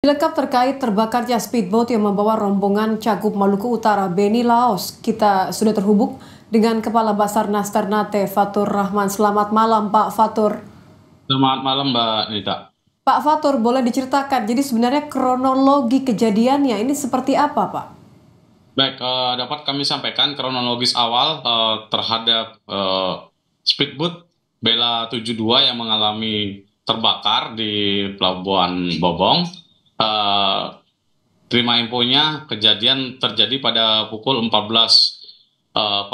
Dilengkap terkait terbakarnya speedboat yang membawa rombongan Cagup Maluku Utara Beni Laos. Kita sudah terhubung dengan Kepala Basarnas Ternate Fatur Rahman. Selamat malam Pak Fatur. Selamat malam Mbak Nita. Pak Fatur, boleh diceritakan, jadi sebenarnya kronologi kejadiannya ini seperti apa Pak? Baik, uh, dapat kami sampaikan kronologis awal uh, terhadap uh, speedboat Bela 72 yang mengalami terbakar di Pelabuhan Bobong uh, terima infonya kejadian terjadi pada pukul 14.05 uh,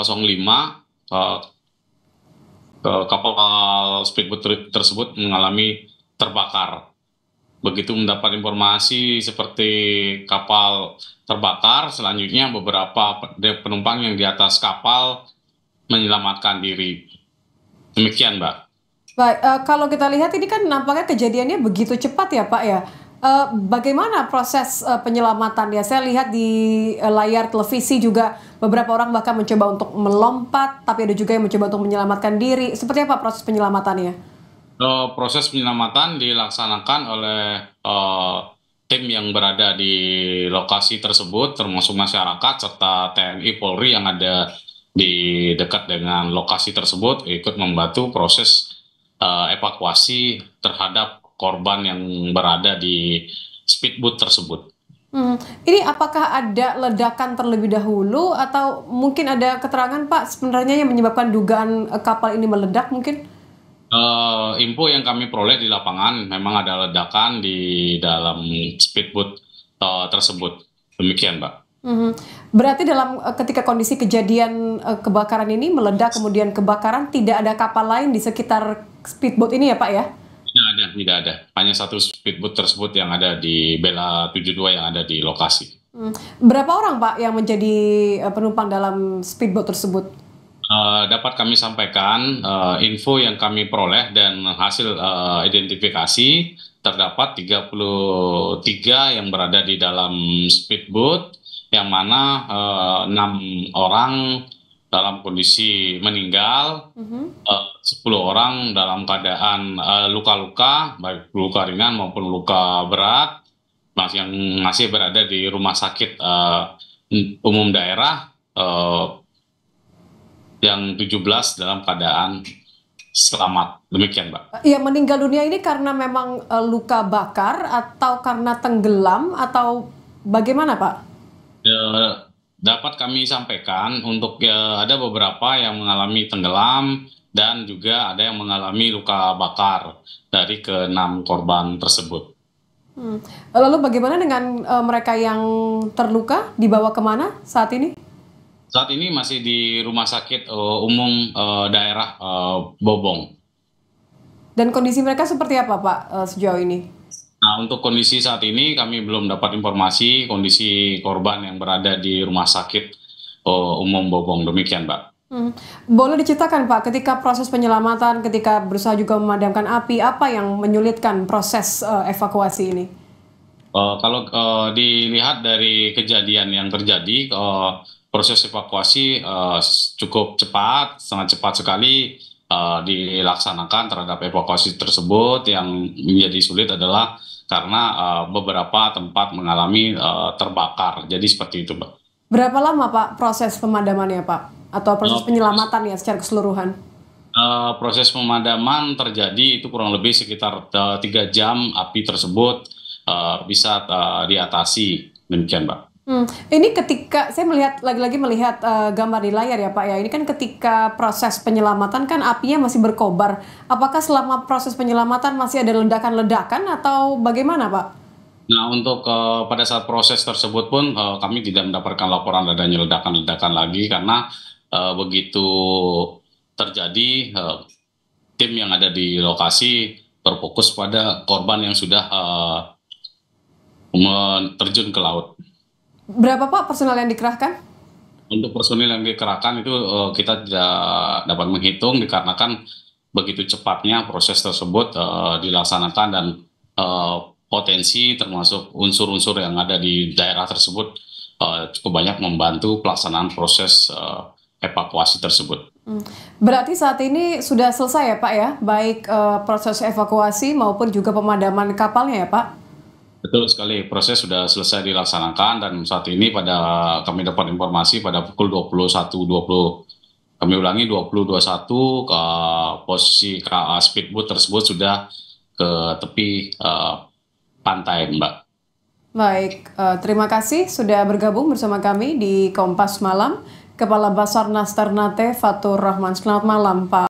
uh, kapal speedboat tersebut mengalami terbakar. Begitu mendapat informasi seperti kapal terbakar, selanjutnya beberapa penumpang yang di atas kapal menyelamatkan diri. Demikian, Mbak. Baik, uh, kalau kita lihat ini kan nampaknya kejadiannya begitu cepat ya, Pak ya. Uh, bagaimana proses uh, Ya, Saya lihat di uh, layar televisi juga beberapa orang bahkan mencoba untuk melompat, tapi ada juga yang mencoba untuk menyelamatkan diri. Seperti apa proses penyelamatannya? Uh, proses penyelamatan dilaksanakan oleh uh, tim yang berada di lokasi tersebut, termasuk masyarakat serta TNI Polri yang ada di dekat dengan lokasi tersebut ikut membantu proses uh, evakuasi terhadap korban yang berada di speedboat tersebut. Hmm. Ini apakah ada ledakan terlebih dahulu atau mungkin ada keterangan Pak sebenarnya yang menyebabkan dugaan eh, kapal ini meledak mungkin? Uh, info yang kami peroleh di lapangan memang ada ledakan di dalam speedboat uh, tersebut. Demikian, pak. Mm-hmm. Berarti dalam ketika kondisi kejadian uh, kebakaran ini meledak kemudian kebakaran tidak ada kapal lain di sekitar speedboat ini ya, Pak ya? tidak ada. Hanya satu speedboat tersebut yang ada di Bela 72 yang ada di lokasi. Hmm. Berapa orang Pak yang menjadi eh, penumpang dalam speedboat tersebut? Uh, dapat kami sampaikan uh, info yang kami peroleh dan hasil uh, identifikasi terdapat 33 yang berada di dalam speedboat yang mana uh, 6 orang dalam kondisi meninggal, mm-hmm. eh, sepuluh -huh. orang dalam keadaan eh, luka-luka, baik luka ringan maupun luka berat, masih yang masih berada di rumah sakit uh, umum daerah, uh, yang 17 dalam keadaan selamat. Demikian, Mbak. Iya, meninggal dunia ini karena memang uh, luka bakar atau karena tenggelam atau bagaimana, Pak? Uh, dapat kami sampaikan untuk ya, ada beberapa yang mengalami tenggelam dan juga ada yang mengalami luka bakar dari keenam korban tersebut. Hmm. Lalu bagaimana dengan uh, mereka yang terluka dibawa kemana saat ini? Saat ini masih di rumah sakit uh, umum uh, daerah uh, Bobong. Dan kondisi mereka seperti apa Pak uh, sejauh ini? Nah, untuk kondisi saat ini kami belum dapat informasi kondisi korban yang berada di rumah sakit uh, umum Bobong. Demikian, Pak. Hmm. Boleh diceritakan, Pak, ketika proses penyelamatan, ketika berusaha juga memadamkan api, apa yang menyulitkan proses uh, evakuasi ini? Uh, kalau uh, dilihat dari kejadian yang terjadi, uh, proses evakuasi uh, cukup cepat, sangat cepat sekali uh, dilaksanakan terhadap evakuasi tersebut yang menjadi sulit adalah karena uh, beberapa tempat mengalami uh, terbakar. Jadi seperti itu, Pak. Berapa lama, Pak, proses pemadamannya, Pak? Atau proses oh, penyelamatan ya secara keseluruhan? Uh, proses pemadaman terjadi itu kurang lebih sekitar tiga uh, jam api tersebut uh, bisa uh, diatasi. Demikian, Pak. Hmm. Ini ketika saya melihat lagi-lagi melihat uh, gambar di layar ya Pak ya. Ini kan ketika proses penyelamatan kan apinya masih berkobar. Apakah selama proses penyelamatan masih ada ledakan-ledakan atau bagaimana Pak? Nah untuk uh, pada saat proses tersebut pun uh, kami tidak mendapatkan laporan adanya ledakan-ledakan lagi karena uh, begitu terjadi uh, tim yang ada di lokasi berfokus pada korban yang sudah uh, terjun ke laut. Berapa Pak personal yang dikerahkan? Untuk personil yang dikerahkan itu uh, kita tidak dapat menghitung dikarenakan begitu cepatnya proses tersebut uh, dilaksanakan dan uh, potensi termasuk unsur-unsur yang ada di daerah tersebut uh, cukup banyak membantu pelaksanaan proses uh, evakuasi tersebut. Hmm. Berarti saat ini sudah selesai ya Pak ya, baik uh, proses evakuasi maupun juga pemadaman kapalnya ya Pak? Betul sekali, proses sudah selesai dilaksanakan dan saat ini pada kami dapat informasi pada pukul 21.20 kami ulangi 20.21 ke posisi KA speedboat tersebut sudah ke tepi uh, pantai, Mbak. Baik, uh, terima kasih sudah bergabung bersama kami di Kompas Malam. Kepala Basarnas Ternate Fatur Rahman. Selamat malam, Pak.